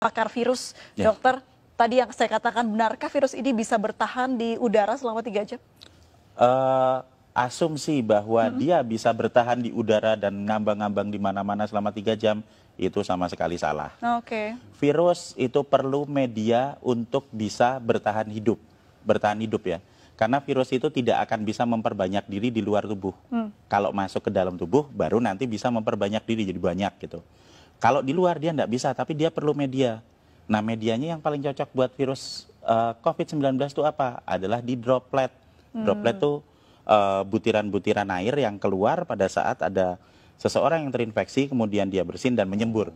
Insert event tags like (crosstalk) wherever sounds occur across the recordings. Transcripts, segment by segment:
pakar virus, ya. dokter. Tadi yang saya katakan, benarkah virus ini bisa bertahan di udara selama tiga jam? Uh, asumsi bahwa -hmm. dia bisa bertahan di udara dan ngambang-ngambang di mana-mana selama tiga jam itu sama sekali salah. Oke. Okay. Virus itu perlu media untuk bisa bertahan hidup, bertahan hidup ya. Karena virus itu tidak akan bisa memperbanyak diri di luar tubuh. Hmm. Kalau masuk ke dalam tubuh, baru nanti bisa memperbanyak diri jadi banyak gitu. Kalau di luar dia tidak bisa, tapi dia perlu media. Nah, medianya yang paling cocok buat virus uh, COVID-19 itu apa? Adalah di droplet. Hmm. Droplet itu uh, eh, butiran-butiran air yang keluar pada saat ada seseorang yang terinfeksi, kemudian dia bersin dan menyembur.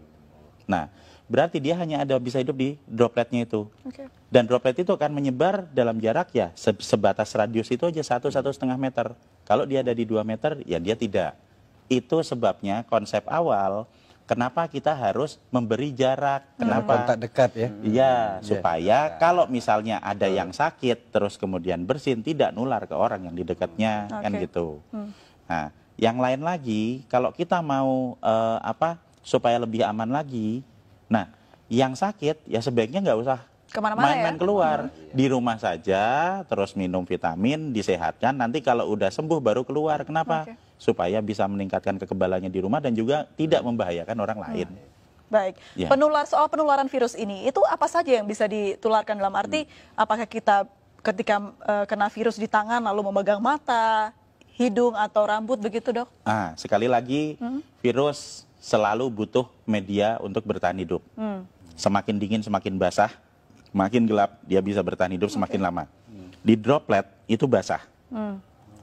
Nah, berarti dia hanya ada bisa hidup di dropletnya itu. Okay. Dan droplet itu akan menyebar dalam jarak ya sebatas radius itu aja satu satu meter. Kalau dia ada di 2 meter, ya dia tidak. Itu sebabnya konsep awal Kenapa kita harus memberi jarak? Hmm. Kenapa kontak dekat ya? Hmm. Iya, hmm. supaya yeah. kalau misalnya ada hmm. yang sakit terus kemudian bersin tidak nular ke orang yang di dekatnya okay. Hmm. kan gitu. Hmm. Nah, yang lain lagi kalau kita mau uh, apa supaya lebih aman lagi. Nah, yang sakit ya sebaiknya nggak usah ya? main-main ya? keluar hmm. di rumah saja terus minum vitamin disehatkan nanti kalau udah sembuh baru keluar kenapa okay supaya bisa meningkatkan kekebalannya di rumah dan juga tidak hmm. membahayakan orang hmm. lain. Baik, ya. penular soal penularan virus ini itu apa saja yang bisa ditularkan dalam arti hmm. apakah kita ketika e, kena virus di tangan lalu memegang mata, hidung atau rambut begitu dok? Ah sekali lagi hmm. virus selalu butuh media untuk bertahan hidup. Hmm. Semakin dingin semakin basah, makin gelap dia bisa bertahan hidup semakin lama. Di droplet itu basah. Hmm.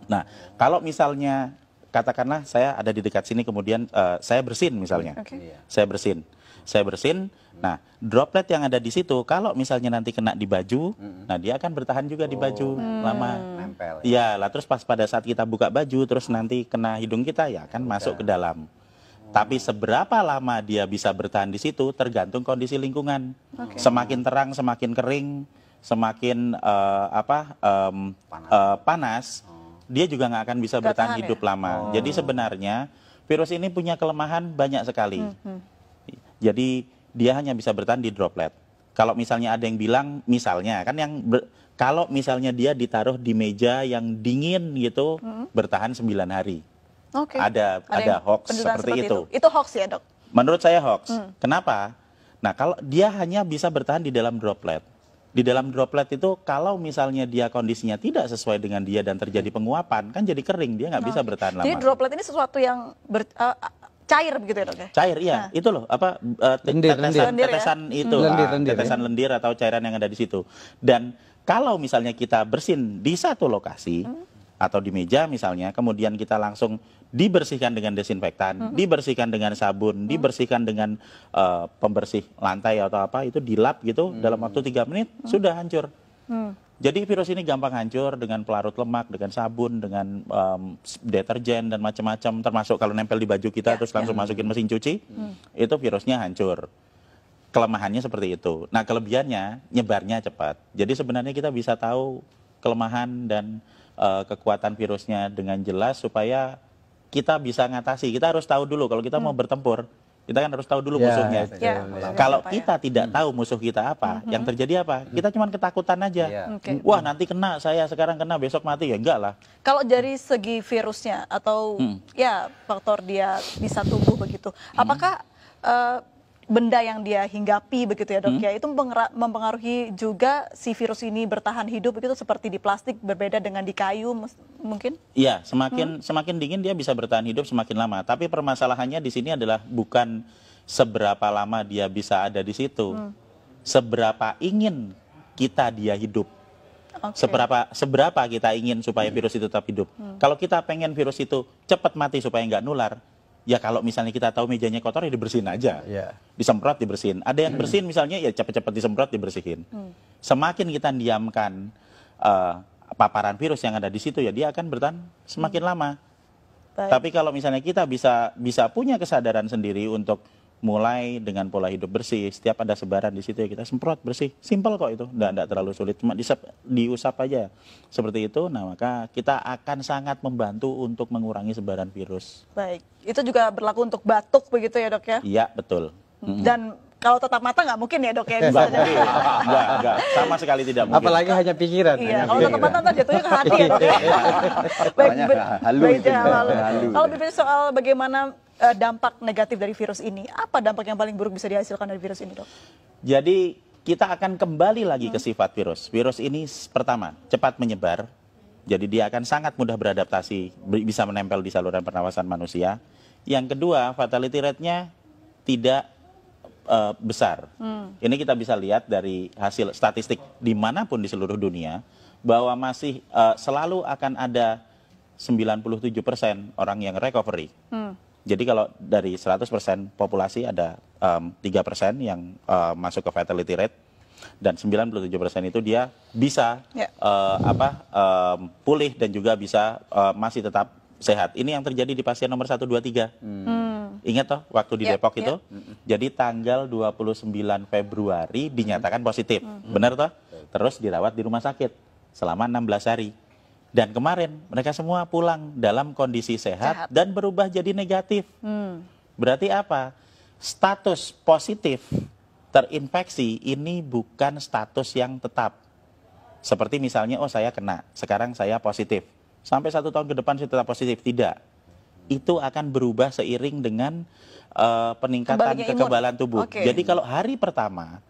Nah kalau misalnya katakanlah saya ada di dekat sini kemudian uh, saya bersin misalnya. Okay. Iya. Saya bersin. Saya bersin. Nah, droplet yang ada di situ kalau misalnya nanti kena di baju, hmm. nah dia akan bertahan juga oh. di baju oh. hmm. lama. Nempel. Ya, iya, lah terus pas pada saat kita buka baju terus nanti kena hidung kita ya akan Udah. masuk ke dalam. Tapi seberapa lama dia bisa bertahan di situ tergantung kondisi lingkungan. Okay. Semakin terang, semakin kering, semakin uh, apa um, panas, uh, panas oh dia juga nggak akan bisa Gak bertahan hidup ya? lama. Oh. Jadi sebenarnya virus ini punya kelemahan banyak sekali. Hmm, hmm. Jadi dia hanya bisa bertahan di droplet. Kalau misalnya ada yang bilang, misalnya kan yang ber, kalau misalnya dia ditaruh di meja yang dingin gitu, hmm. bertahan 9 hari. Okay. Ada ada, ada hoax seperti, seperti itu. itu. Itu hoax ya dok? Menurut saya hoax. Hmm. Kenapa? Nah kalau dia hanya bisa bertahan di dalam droplet di dalam droplet itu kalau misalnya dia kondisinya tidak sesuai dengan dia dan terjadi hmm. penguapan kan jadi kering dia nggak nah, bisa bertahan jadi lama. Jadi droplet ini sesuatu yang ber, uh, cair begitu ya dok ya? Cair iya nah. itu loh apa uh, tetesan, ya? tetesan hmm. itu ah, ya. tetesan lendir atau cairan yang ada di situ dan kalau misalnya kita bersin di satu lokasi hmm atau di meja misalnya, kemudian kita langsung dibersihkan dengan desinfektan, mm -hmm. dibersihkan dengan sabun, mm -hmm. dibersihkan dengan uh, pembersih lantai atau apa itu dilap gitu mm -hmm. dalam waktu tiga menit mm -hmm. sudah hancur. Mm Jadi virus ini gampang hancur dengan pelarut lemak, dengan sabun, dengan um, deterjen dan macam-macam, termasuk kalau nempel di baju kita ya, terus langsung ya. masukin mesin cuci, hmm. itu virusnya hancur. Kelemahannya seperti itu. Nah kelebihannya nyebarnya cepat. Jadi sebenarnya kita bisa tahu kelemahan dan uh, kekuatan virusnya dengan jelas supaya kita bisa ngatasi. Kita harus tahu dulu kalau kita hmm. mau bertempur, kita kan harus tahu dulu yeah, musuhnya. Yeah, yeah. Ya, ya. Kalau kita ya? tidak hmm. tahu musuh kita apa, hmm yang terjadi apa? Hmm. Kita cuma ketakutan aja. Yeah. Okay. Wah, nanti kena saya sekarang kena besok mati ya enggak lah. Kalau dari segi virusnya atau hmm. ya faktor dia bisa tumbuh begitu. Apakah hmm. uh, benda yang dia hinggapi begitu ya dok hmm. ya itu mempengaruhi juga si virus ini bertahan hidup begitu seperti di plastik berbeda dengan di kayu mungkin? Iya semakin hmm. semakin dingin dia bisa bertahan hidup semakin lama tapi permasalahannya di sini adalah bukan seberapa lama dia bisa ada di situ hmm. seberapa ingin kita dia hidup okay. seberapa seberapa kita ingin supaya virus itu tetap hidup hmm. kalau kita pengen virus itu cepat mati supaya nggak nular ya kalau misalnya kita tahu mejanya kotor ya dibersihin aja. Yeah. Disemprot dibersihin. Ada yang hmm. bersihin misalnya ya cepat-cepat disemprot dibersihin. Hmm. Semakin kita diamkan uh, paparan virus yang ada di situ ya dia akan bertahan semakin hmm. lama. Baik. Tapi kalau misalnya kita bisa bisa punya kesadaran sendiri untuk mulai dengan pola hidup bersih. Setiap ada sebaran di situ ya kita semprot bersih. Simpel kok itu, enggak, enggak terlalu sulit. Cuma disep, diusap aja. Seperti itu, nah maka kita akan sangat membantu untuk mengurangi sebaran virus. Baik, itu juga berlaku untuk batuk begitu ya dok ya? Iya, betul. Mm -hmm. Dan kalau tetap mata nggak mungkin ya dok ya bisa jadi. sama sekali tidak mungkin apalagi hanya pikiran iya hanya kalau tetap mata jatuhnya ke hati ya dok ya (laughs) baik, baik halu, halu. kalau bicara soal bagaimana Eh, dampak negatif dari virus ini. Apa dampak yang paling buruk bisa dihasilkan dari virus ini, dok? Jadi kita akan kembali lagi hmm. ke sifat virus. Virus ini pertama cepat menyebar, jadi dia akan sangat mudah beradaptasi, bisa menempel di saluran pernafasan manusia. Yang kedua, fatality rate-nya tidak uh, besar. Hmm. Ini kita bisa lihat dari hasil statistik dimanapun di seluruh dunia bahwa masih uh, selalu akan ada 97% persen orang yang recovery. Hmm jadi kalau dari 100% populasi ada um, persen yang uh, masuk ke fatality rate dan 97% itu dia bisa yeah. Ya. uh, apa uh, pulih dan juga bisa uh, masih tetap sehat. Ini yang terjadi di pasien nomor 123. Hmm. tiga. Ingat toh waktu di yeah, Depok itu. Ya. Jadi tanggal 29 Februari dinyatakan positif. Hmm. Benar toh? Terus dirawat di rumah sakit selama 16 hari. Dan kemarin mereka semua pulang dalam kondisi sehat, sehat. dan berubah jadi negatif. Hmm. Berarti apa? Status positif terinfeksi ini bukan status yang tetap. Seperti misalnya, oh saya kena, sekarang saya positif. Sampai satu tahun ke depan saya tetap positif. Tidak. Itu akan berubah seiring dengan uh, peningkatan kekebalan tubuh. Okay. Jadi kalau hari pertama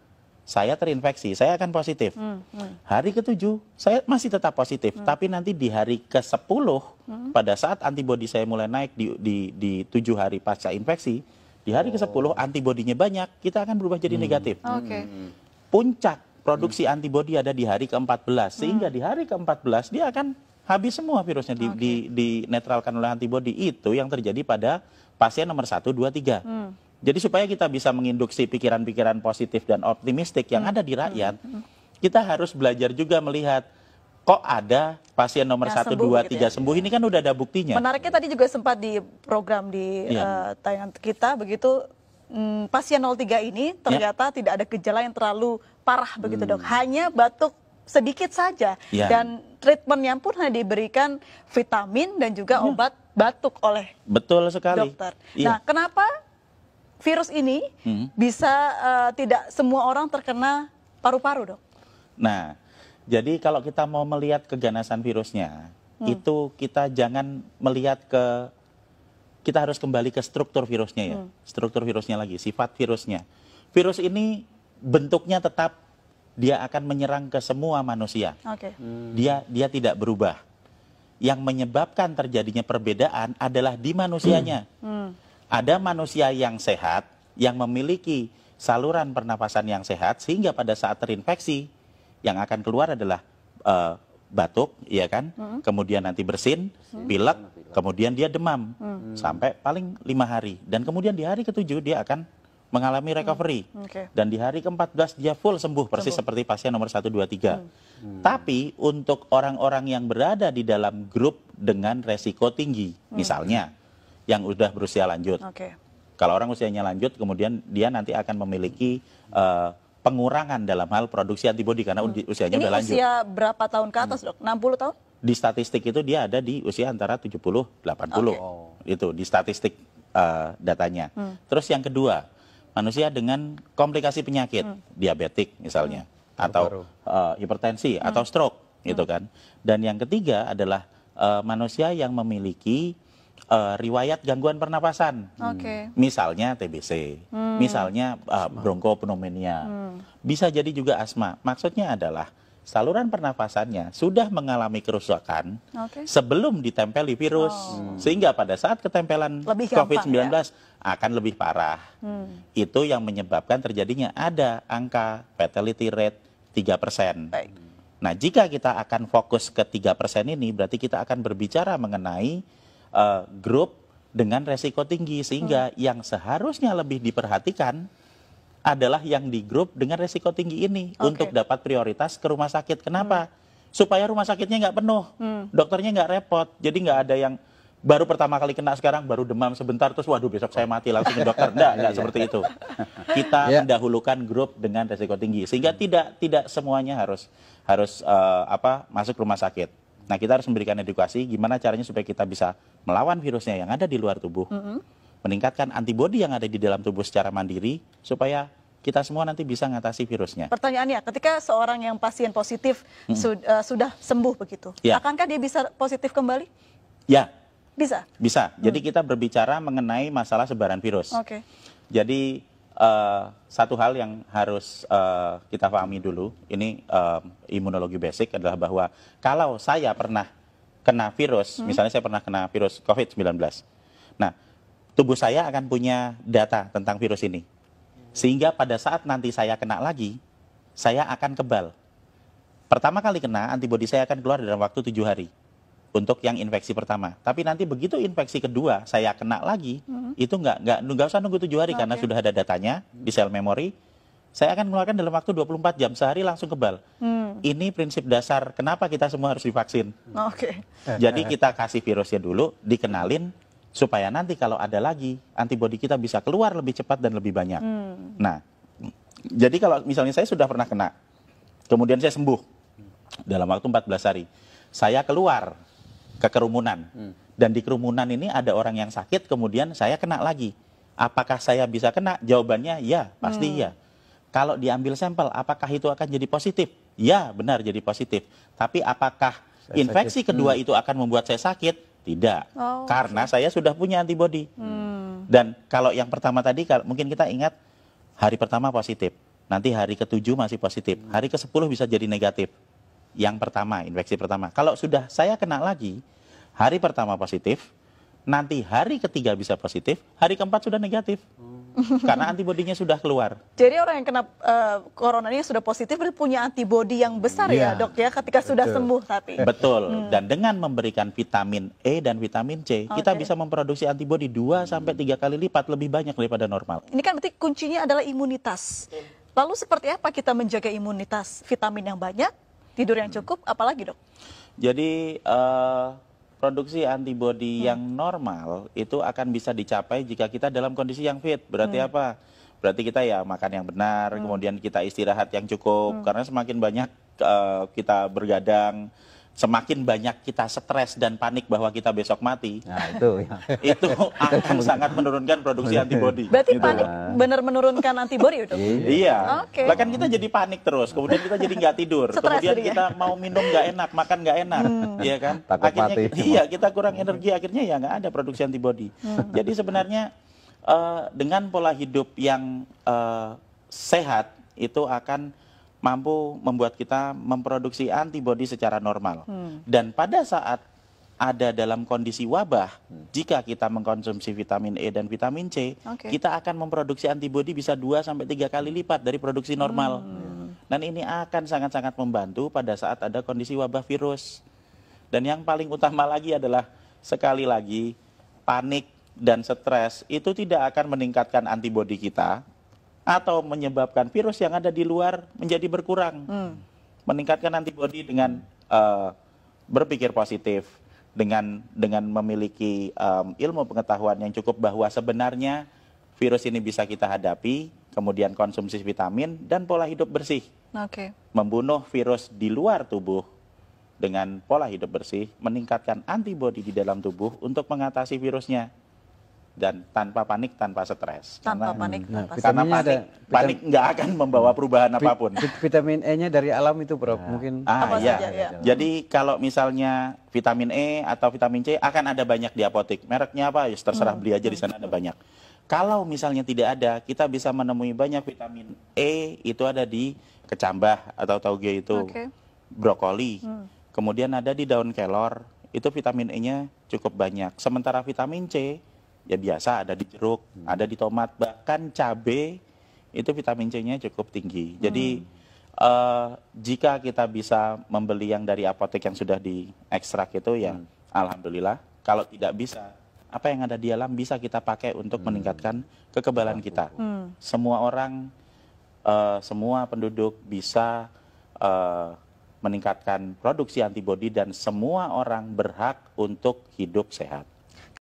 saya terinfeksi, saya akan positif. Hmm, hmm. Hari ketujuh, saya masih tetap positif, hmm. tapi nanti di hari ke-10, hmm. pada saat antibodi saya mulai naik di, di, di 7 hari pasca infeksi, di hari oh. ke-10 antibodinya banyak, kita akan berubah jadi hmm. negatif. Hmm. Okay. Puncak produksi hmm. antibodi ada di hari ke-14, sehingga hmm. di hari ke-14 dia akan habis semua virusnya di, okay. di, dinetralkan oleh antibodi. Itu yang terjadi pada pasien nomor 1, 2, 3. Hmm jadi supaya kita bisa menginduksi pikiran-pikiran positif dan optimistik yang ada di rakyat, mm-hmm. kita harus belajar juga melihat kok ada pasien nomor satu dua gitu tiga ya. sembuh ini kan udah ada buktinya. Menariknya tadi juga sempat di program di ya. uh, eh, tayangan kita begitu um, pasien 03 ini ya. ternyata ya. tidak ada gejala yang terlalu parah begitu hmm. dok, hanya batuk sedikit saja Ya. dan treatmentnya pun hanya diberikan vitamin dan juga hmm. obat batuk oleh betul sekali dokter. Ya. Nah, kenapa virus ini hmm. bisa uh, tidak semua orang terkena paru-paru dok? Nah, jadi kalau kita mau melihat keganasan virusnya, hmm. itu kita jangan melihat ke kita harus kembali ke struktur virusnya ya, hmm. struktur virusnya lagi, sifat virusnya. Virus ini bentuknya tetap dia akan menyerang ke semua manusia. Okay. Hmm. Dia dia tidak berubah. Yang menyebabkan terjadinya perbedaan adalah di manusianya. Hmm. Hmm. Ada manusia yang sehat yang memiliki saluran pernapasan yang sehat sehingga pada saat terinfeksi yang akan keluar adalah uh, batuk, ya kan? Hmm. Kemudian nanti bersin, hmm. pilek, kemudian dia demam hmm. sampai paling lima hari dan kemudian di hari ketujuh dia akan mengalami recovery hmm. okay. dan di hari ke-14 dia full sembuh persis sembuh. seperti pasien nomor 1 2 3. Hmm. Tapi untuk orang-orang yang berada di dalam grup dengan resiko tinggi, hmm. misalnya yang sudah berusia lanjut. Okay. Kalau orang usianya lanjut, kemudian dia nanti akan memiliki uh, pengurangan dalam hal produksi antibodi karena hmm. usianya sudah lanjut. Ini usia berapa tahun ke atas, hmm. Dok? 60 tahun? Di statistik itu dia ada di usia antara 70 80. Okay. Oh. Itu di statistik uh, datanya. Hmm. Terus yang kedua, manusia dengan komplikasi penyakit, hmm. diabetik misalnya hmm. atau uh, hipertensi hmm. atau stroke gitu hmm. kan. Dan yang ketiga adalah uh, manusia yang memiliki uh, riwayat gangguan pernapasan. Okay. Misalnya TBC, hmm. misalnya uh, bronkopneumonia. Hmm. Bisa jadi juga asma. Maksudnya adalah saluran pernafasannya sudah mengalami kerusakan okay. sebelum ditempeli virus. Oh. Hmm. Sehingga pada saat ketempelan COVID-19 ya? akan lebih parah. Hmm. Itu yang menyebabkan terjadinya ada angka fatality rate 3%. Baik. Nah, jika kita akan fokus ke tiga persen ini berarti kita akan berbicara mengenai uh, grup dengan resiko tinggi sehingga hmm. yang seharusnya lebih diperhatikan adalah yang di grup dengan resiko tinggi ini okay. untuk dapat prioritas ke rumah sakit. Kenapa? Hmm. Supaya rumah sakitnya nggak penuh, hmm. dokternya nggak repot, jadi nggak ada yang baru pertama kali kena sekarang baru demam sebentar terus waduh besok saya mati langsung ke dokter enggak enggak (laughs) iya, iya. seperti itu kita yeah. mendahulukan grup dengan resiko tinggi sehingga hmm. tidak tidak semuanya harus harus uh, apa masuk rumah sakit Nah kita harus memberikan edukasi gimana caranya supaya kita bisa melawan virusnya yang ada di luar tubuh, mm -hmm. meningkatkan antibodi yang ada di dalam tubuh secara mandiri supaya kita semua nanti bisa mengatasi virusnya. Pertanyaannya, ketika seorang yang pasien positif mm -hmm. su uh, sudah sembuh begitu, yeah. akankah dia bisa positif kembali? Ya. Bisa? Bisa. Jadi hmm. kita berbicara mengenai masalah sebaran virus. Oke. Okay. Jadi Eh, satu hal yang harus uh, kita pahami dulu, ini uh, imunologi basic adalah bahwa kalau saya pernah kena virus, hmm. misalnya saya pernah kena virus COVID-19, nah tubuh saya akan punya data tentang virus ini. Sehingga pada saat nanti saya kena lagi, saya akan kebal. Pertama kali kena, antibodi saya akan keluar dalam waktu tujuh hari untuk yang infeksi pertama. Tapi nanti begitu infeksi kedua saya kena lagi, hmm itu nggak nggak nggak usah nunggu tujuh hari okay. karena sudah ada datanya di sel memori. Saya akan mengeluarkan dalam waktu 24 jam sehari langsung kebal. Hmm. Ini prinsip dasar kenapa kita semua harus divaksin. Oke. Okay. Jadi kita kasih virusnya dulu, dikenalin supaya nanti kalau ada lagi antibodi kita bisa keluar lebih cepat dan lebih banyak. Hmm. Nah, jadi kalau misalnya saya sudah pernah kena, kemudian saya sembuh dalam waktu 14 hari, saya keluar ke kerumunan. Hmm. Dan di kerumunan ini ada orang yang sakit, kemudian saya kena lagi. Apakah saya bisa kena? Jawabannya ya, pasti hmm. ya. Kalau diambil sampel, apakah itu akan jadi positif? Ya, benar jadi positif. Tapi apakah saya infeksi sakit. Hmm. kedua hmm. itu akan membuat saya sakit? Tidak, oh, karena saya sudah punya antibody Hmm. Dan kalau yang pertama tadi, mungkin kita ingat hari pertama positif, nanti hari ketujuh masih positif, hari ke-10 bisa jadi negatif yang pertama, infeksi pertama. Kalau sudah saya kena lagi, hari pertama positif, nanti hari ketiga bisa positif, hari keempat sudah negatif. Hmm. Karena antibodinya sudah keluar. Jadi orang yang kena uh, ini sudah positif berarti punya antibodi yang besar yeah. ya, iya. Dok ya, ketika Betul. sudah sembuh tapi. Betul. Hmm. Dan dengan memberikan vitamin E dan vitamin C, okay. kita bisa memproduksi antibodi 2 sampai 3 kali lipat lebih banyak daripada normal. Ini kan berarti kuncinya adalah imunitas. Lalu seperti apa kita menjaga imunitas? Vitamin yang banyak, tidur yang cukup apalagi dok jadi uh, produksi antibodi hmm. yang normal itu akan bisa dicapai jika kita dalam kondisi yang fit berarti hmm. apa berarti kita ya makan yang benar hmm. kemudian kita istirahat yang cukup hmm. karena semakin banyak uh, kita bergadang semakin banyak kita stres dan panik bahwa kita besok mati, nah, itu ya. itu akan sangat menurunkan produksi antibodi. Berarti gitu. panik nah. benar menurunkan antibodi itu? iya. iya. Okay. Bahkan kita jadi panik terus, kemudian kita jadi nggak tidur, stres kemudian dirinya. kita mau minum nggak enak, makan nggak enak, hmm. ya kan? Takut akhirnya mati. (laughs) iya kita kurang energi, akhirnya ya nggak ada produksi antibodi. Hmm. Jadi sebenarnya uh, dengan pola hidup yang uh, sehat itu akan mampu membuat kita memproduksi antibodi secara normal. Hmm. Dan pada saat ada dalam kondisi wabah, hmm. jika kita mengkonsumsi vitamin E dan vitamin C, okay. kita akan memproduksi antibodi bisa 2 sampai 3 kali lipat dari produksi normal. Hmm. hmm. Dan ini akan sangat-sangat membantu pada saat ada kondisi wabah virus. Dan yang paling utama lagi adalah sekali lagi panik dan stres itu tidak akan meningkatkan antibodi kita, atau menyebabkan virus yang ada di luar menjadi berkurang. Hmm. Meningkatkan antibodi dengan uh, berpikir positif, dengan dengan memiliki um, ilmu pengetahuan yang cukup bahwa sebenarnya virus ini bisa kita hadapi, kemudian konsumsi vitamin dan pola hidup bersih. Okay. Membunuh virus di luar tubuh dengan pola hidup bersih meningkatkan antibodi di dalam tubuh untuk mengatasi virusnya dan tanpa panik tanpa stres. Tanpa karena, panik nah, tanpa Karena panik, ada, panik nggak akan membawa perubahan apapun. Vitamin E-nya dari alam itu, Bro, nah. mungkin. Ah, iya. Saja, ya. Jadi kalau misalnya vitamin E atau vitamin C akan ada banyak di apotek. Mereknya apa? Ya terserah hmm. beli aja di sana ada banyak. Kalau misalnya tidak ada, kita bisa menemui banyak vitamin E itu ada di kecambah atau tauge itu, okay. brokoli, hmm. kemudian ada di daun kelor, itu vitamin E-nya cukup banyak. Sementara vitamin C ya biasa ada di jeruk, hmm. ada di tomat, bahkan cabe itu vitamin C-nya cukup tinggi. Hmm. Jadi Uh, jika kita bisa membeli yang dari apotek yang sudah diekstrak itu ya hmm. alhamdulillah. Kalau tidak bisa, apa yang ada di alam bisa kita pakai untuk hmm. meningkatkan kekebalan kita. Hmm. Semua orang, uh, semua penduduk bisa uh, meningkatkan produksi antibodi dan semua orang berhak untuk hidup sehat.